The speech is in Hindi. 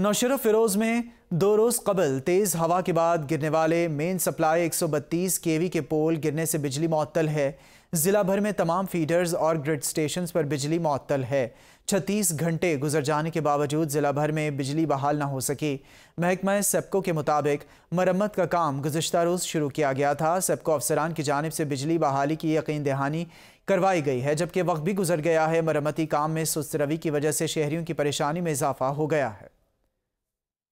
नौशरफ फिरोज में दो रोज़ कबल तेज़ हवा के बाद गिरने वाले मेन सप्लाई 132 केवी के पोल गिरने से बिजली मअतल है ज़िला भर में तमाम फीडर्स और ग्रिड स्टेशन पर बिजली मअतल है छत्तीस घंटे गुजर जाने के बावजूद ज़िला भर में बिजली बहाल ना हो सकी महकमा सेपको के मुताबिक मरम्मत का काम गुजशत रोज़ शुरू किया गया था सेपको अफसरान की जानब से बिजली बहाली की यकीन दहानी करवाई गई है जबकि वक्त भी गुजर गया है मरम्मती काम में सुस्त रवि की वजह से शहरीों की परेशानी में इजाफा हो गया है